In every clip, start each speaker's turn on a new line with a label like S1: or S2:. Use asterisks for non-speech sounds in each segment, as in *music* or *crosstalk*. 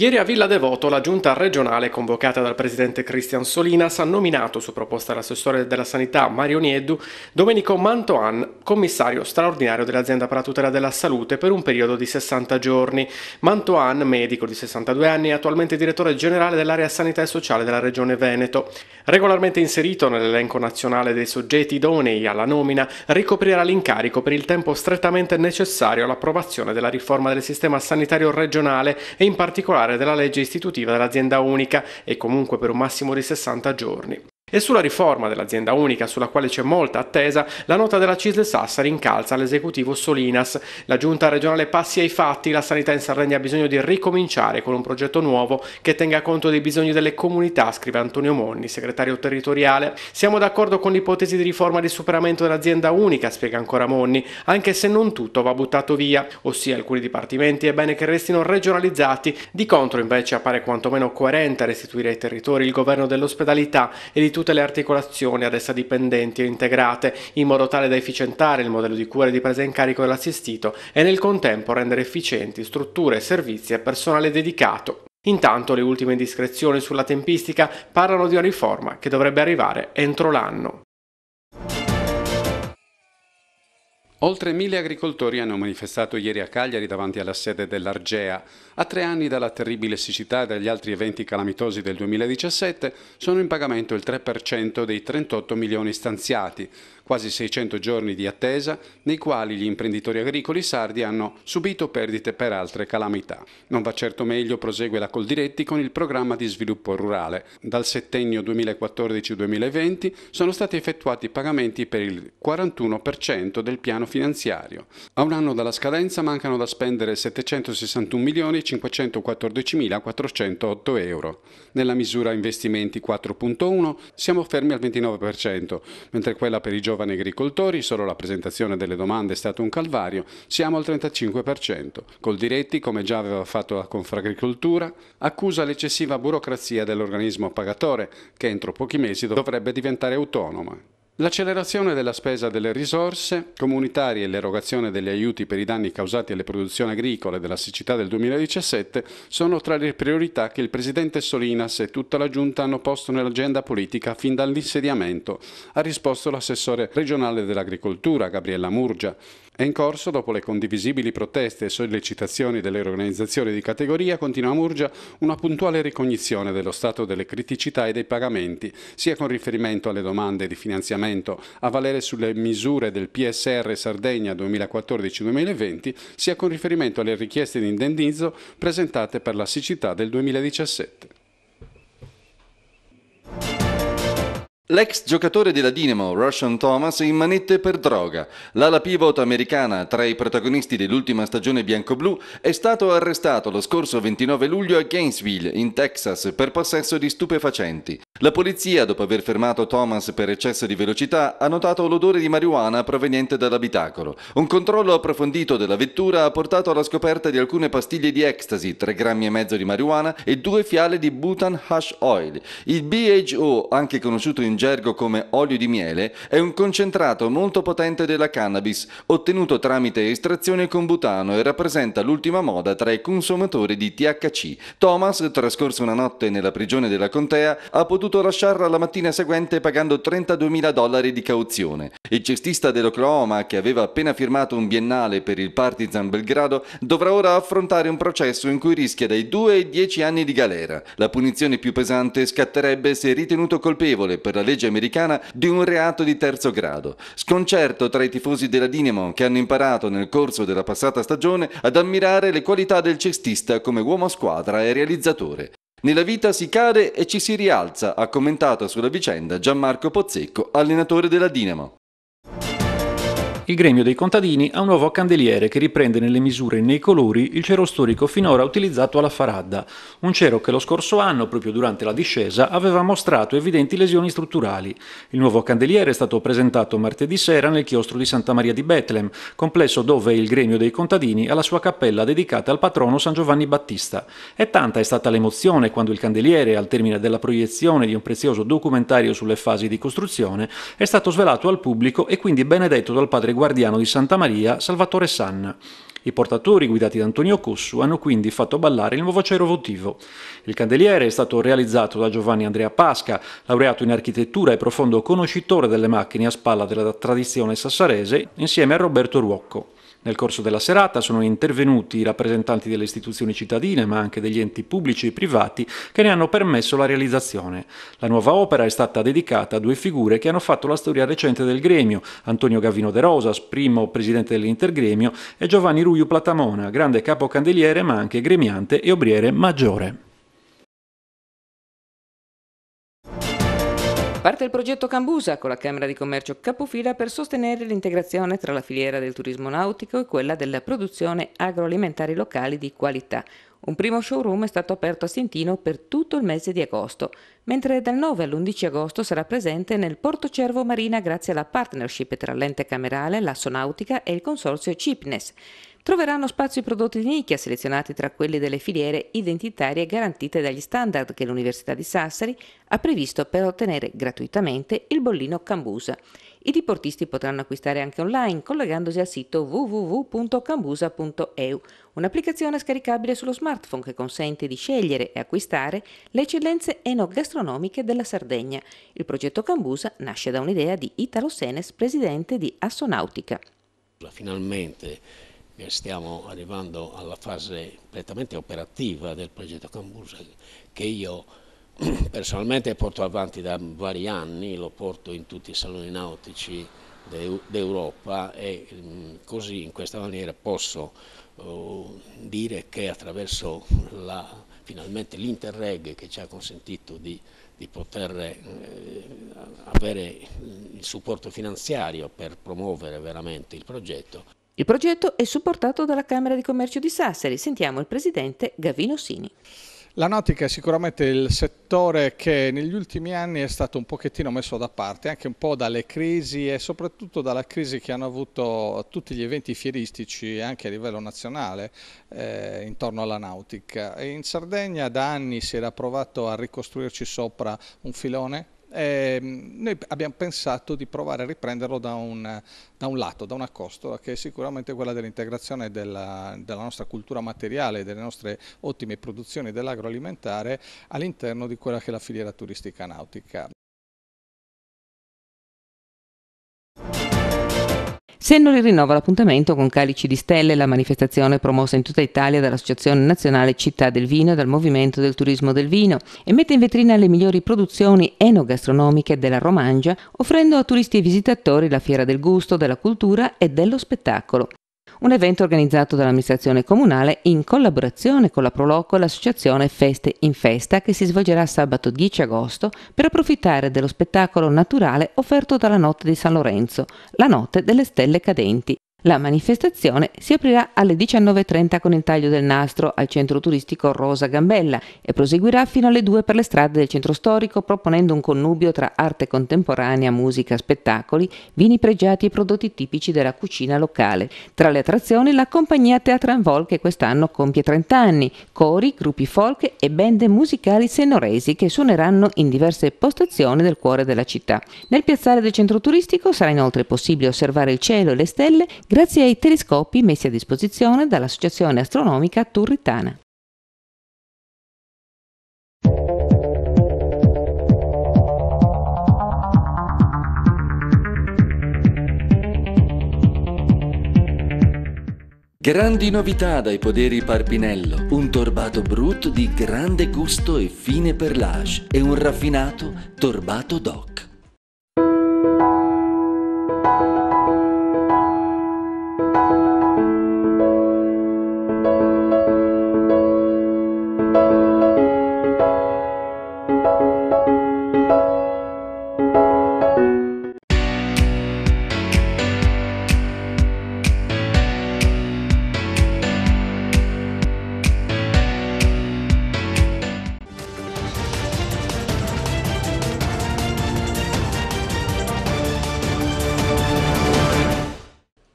S1: Ieri a Villa Devoto la giunta regionale convocata dal presidente Cristian Solinas ha nominato su proposta dell'assessore della sanità Mario Nieddu Domenico Mantoan commissario straordinario dell'azienda per la tutela della salute per un periodo di 60 giorni. Mantoan, medico di 62 anni, è attualmente direttore generale dell'area sanità e sociale della regione Veneto. Regolarmente inserito nell'elenco nazionale dei soggetti idonei alla nomina, ricoprirà l'incarico per il tempo strettamente necessario all'approvazione della riforma del sistema sanitario regionale e in particolare della legge istitutiva dell'azienda unica e comunque per un massimo di 60 giorni. E sulla riforma dell'azienda unica, sulla quale c'è molta attesa, la nota della Cisle Sassari incalza l'esecutivo Solinas. La giunta regionale passi ai fatti, la sanità in Sardegna ha bisogno di ricominciare con un progetto nuovo che tenga conto dei bisogni delle comunità, scrive Antonio Monni, segretario territoriale. Siamo d'accordo con l'ipotesi di riforma di superamento dell'azienda unica, spiega ancora Monni, anche se non tutto va buttato via, ossia alcuni dipartimenti è bene che restino regionalizzati. Di contro invece appare quantomeno coerente restituire ai territori il governo dell'ospedalità e di tutte le articolazioni ad essa dipendenti e integrate, in modo tale da efficientare il modello di cura e di presa in carico dell'assistito e nel contempo rendere efficienti strutture, servizi e personale dedicato. Intanto le ultime indiscrezioni sulla tempistica parlano di una riforma che dovrebbe arrivare entro l'anno.
S2: Oltre mille agricoltori hanno manifestato ieri a Cagliari davanti alla sede dell'Argea. A tre anni dalla terribile siccità e dagli altri eventi calamitosi del 2017 sono in pagamento il 3% dei 38 milioni stanziati quasi 600 giorni di attesa nei quali gli imprenditori agricoli sardi hanno subito perdite per altre calamità. Non va certo meglio, prosegue la Coldiretti, con il programma di sviluppo rurale. Dal settennio 2014-2020 sono stati effettuati pagamenti per il 41% del piano finanziario. A un anno dalla scadenza mancano da spendere 761.514.408 euro. Nella misura investimenti 4.1 siamo fermi al 29%, mentre quella per i giovani giovani agricoltori, solo la presentazione delle domande è stato un calvario, siamo al 35%. Coldiretti, come già aveva fatto la Confragricoltura, accusa l'eccessiva burocrazia dell'organismo pagatore, che entro pochi mesi dovrebbe diventare autonoma. L'accelerazione della spesa delle risorse comunitarie e l'erogazione degli aiuti per i danni causati alle produzioni agricole della siccità del 2017 sono tra le priorità che il presidente Solinas e tutta la giunta hanno posto nell'agenda politica fin dall'insediamento, ha risposto l'assessore regionale dell'agricoltura Gabriella Murgia. È in corso, dopo le condivisibili proteste e sollecitazioni delle organizzazioni di categoria, continua a Murgia una puntuale ricognizione dello stato delle criticità e dei pagamenti, sia con riferimento alle domande di finanziamento a valere sulle misure del PSR Sardegna 2014-2020, sia con riferimento alle richieste di indennizzo presentate per la siccità del 2017.
S3: L'ex giocatore della Dinamo, Russian Thomas, in manette per droga. L'ala pivot americana, tra i protagonisti dell'ultima stagione bianco-blu, è stato arrestato lo scorso 29 luglio a Gainesville, in Texas, per possesso di stupefacenti. La polizia, dopo aver fermato Thomas per eccesso di velocità, ha notato l'odore di marijuana proveniente dall'abitacolo. Un controllo approfondito della vettura ha portato alla scoperta di alcune pastiglie di ecstasy, 3 grammi e mezzo di marijuana e due fiale di Butan Hash Oil. Il BHO, anche conosciuto in gergo come olio di miele, è un concentrato molto potente della cannabis, ottenuto tramite estrazione con butano e rappresenta l'ultima moda tra i consumatori di THC. Thomas, trascorso una notte nella prigione della contea, ha potuto potuto lasciarla la mattina seguente pagando 32.000 dollari di cauzione. Il cestista dell'Oklahoma, che aveva appena firmato un biennale per il Partizan Belgrado, dovrà ora affrontare un processo in cui rischia dai 2 ai 10 anni di galera. La punizione più pesante scatterebbe se ritenuto colpevole per la legge americana di un reato di terzo grado. Sconcerto tra i tifosi della Dinamo che hanno imparato nel corso della passata stagione ad ammirare le qualità del cestista come uomo squadra e realizzatore. Nella vita si cade e ci si rialza, ha commentato sulla vicenda Gianmarco Pozzecco, allenatore della Dinamo
S4: il gremio dei contadini ha un nuovo candeliere che riprende nelle misure e nei colori il cero storico finora utilizzato alla Faradda, un cero che lo scorso anno, proprio durante la discesa, aveva mostrato evidenti lesioni strutturali. Il nuovo candeliere è stato presentato martedì sera nel chiostro di Santa Maria di Betlem, complesso dove il gremio dei contadini ha la sua cappella dedicata al patrono San Giovanni Battista. E tanta è stata l'emozione quando il candeliere, al termine della proiezione di un prezioso documentario sulle fasi di costruzione, è stato svelato al pubblico e quindi benedetto dal padre guardiano di Santa Maria, Salvatore Sanna. I portatori, guidati da Antonio Cossu, hanno quindi fatto ballare il nuovo cero votivo. Il candeliere è stato realizzato da Giovanni Andrea Pasca, laureato in architettura e profondo conoscitore delle macchine a spalla della tradizione sassarese, insieme a Roberto Ruocco. Nel corso della serata sono intervenuti i rappresentanti delle istituzioni cittadine, ma anche degli enti pubblici e privati che ne hanno permesso la realizzazione. La nuova opera è stata dedicata a due figure che hanno fatto la storia recente del gremio, Antonio Gavino De Rosas, primo presidente dell'Intergremio, e Giovanni Ruiu Platamona, grande capocandeliere ma anche gremiante e obriere maggiore.
S5: parte il progetto Cambusa con la Camera di Commercio capofila per sostenere l'integrazione tra la filiera del turismo nautico e quella della produzione agroalimentari locali di qualità. Un primo showroom è stato aperto a Sintino per tutto il mese di agosto, mentre dal 9 all'11 agosto sarà presente nel Porto Cervo Marina grazie alla partnership tra l'ente camerale, l'Assonautica e il consorzio Cipnes troveranno spazio i prodotti di nicchia selezionati tra quelli delle filiere identitarie garantite dagli standard che l'Università di Sassari ha previsto per ottenere gratuitamente il bollino Cambusa. I diportisti potranno acquistare anche online collegandosi al sito www.cambusa.eu, un'applicazione scaricabile sullo smartphone che consente di scegliere e acquistare le eccellenze enogastronomiche della Sardegna. Il progetto Cambusa nasce da un'idea di Italo Senes, presidente di Assonautica.
S2: Finalmente stiamo arrivando alla fase prettamente operativa del progetto Cambusa che io *clears throat* personalmente porto avanti da vari anni, lo porto in tutti i saloni nautici d'Europa e mm, così in questa maniera posso uh, dire che attraverso la, finalmente l'Interreg che ci ha consentito di, di poter eh, avere il supporto finanziario per promuovere veramente il progetto
S5: il progetto è supportato dalla Camera di Commercio di Sassari. Sentiamo il presidente Gavino Sini. La nautica è sicuramente il settore
S3: che negli ultimi anni è stato un pochettino messo da parte, anche un po' dalle crisi e soprattutto dalla crisi che hanno avuto tutti gli eventi fieristici anche a livello nazionale eh, intorno alla nautica. In Sardegna da anni si era provato a ricostruirci sopra un filone eh, noi abbiamo pensato di provare a riprenderlo da un, da un, lato, da una costola che è sicuramente quella dell'integrazione della, della, nostra cultura materiale, delle nostre ottime produzioni dell'agroalimentare all'interno di quella che è la filiera turistica nautica.
S5: Sennori rinnova l'appuntamento con Calici di Stelle, la manifestazione promossa in tutta Italia dall'Associazione Nazionale Città del Vino e dal Movimento del Turismo del Vino e mette in vetrina le migliori produzioni enogastronomiche della Romangia, offrendo a turisti e visitatori la fiera del gusto, della cultura e dello spettacolo un evento organizzato dall'amministrazione comunale in collaborazione con la Proloco e l'associazione Feste in Festa che si svolgerà sabato 10 agosto per approfittare dello spettacolo naturale offerto dalla notte di San Lorenzo, la notte delle stelle cadenti, la manifestazione si aprirà alle 19.30 con il taglio del nastro al centro turistico Rosa Gambella e proseguirà fino alle 2 per le strade del centro storico proponendo un connubio tra arte contemporanea, musica, spettacoli, vini pregiati e prodotti tipici della cucina locale. Tra le attrazioni la compagnia Vol che quest'anno compie 30 anni, cori, gruppi folk e band musicali senoresi che suoneranno in diverse postazioni del cuore della città. Nel piazzale del centro turistico sarà inoltre possibile osservare il cielo e le stelle grazie ai telescopi messi a disposizione dall'Associazione Astronomica Turritana.
S3: Grandi novità dai poderi Parpinello, un torbato brut di grande gusto e fine perlage e un raffinato torbato doc.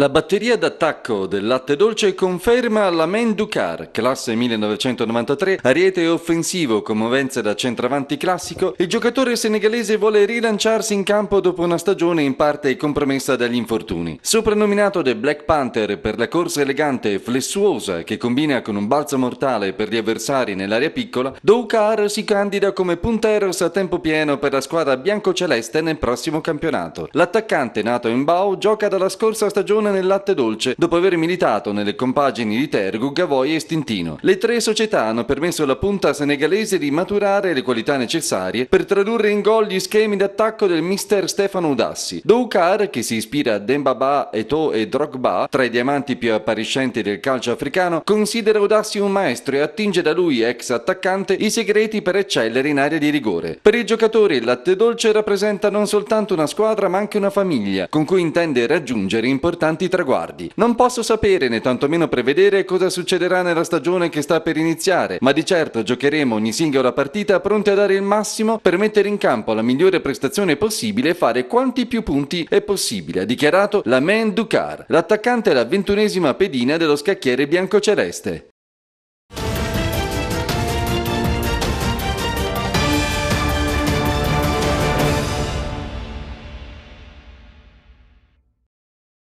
S3: La batteria d'attacco del latte dolce conferma la Menducar, classe 1993, ariete offensivo, con movenze da centravanti classico, il giocatore senegalese vuole rilanciarsi in campo dopo una stagione in parte compromessa dagli infortuni. Soprannominato The Black Panther per la corsa elegante e flessuosa che combina con un balzo mortale per gli avversari nell'area piccola, Doukar si candida come punteros a tempo pieno per la squadra biancoceleste nel prossimo campionato. L'attaccante nato in Bao gioca dalla scorsa stagione formazione nel latte dolce dopo aver militato nelle compagini di Tergu, Gavoi e Stintino. Le tre società hanno permesso alla punta senegalese di maturare le qualità necessarie per tradurre in gol gli schemi d'attacco del mister Stefano Udassi. Doukar, che si ispira a Dembaba, Eto e Drogba, tra i diamanti più appariscenti del calcio africano, considera Udassi un maestro e attinge da lui, ex attaccante, i segreti per eccellere in area di rigore. Per i giocatori il latte dolce rappresenta non soltanto una squadra ma anche una famiglia con cui intende raggiungere importanti importanti traguardi. Non posso sapere né tantomeno prevedere cosa succederà nella stagione che sta per iniziare, ma di certo giocheremo ogni singola partita pronti a dare il massimo per mettere in campo la migliore prestazione possibile e fare quanti più punti è possibile, ha dichiarato la Man Ducar, l'attaccante e la ventunesima pedina dello scacchiere biancoceleste.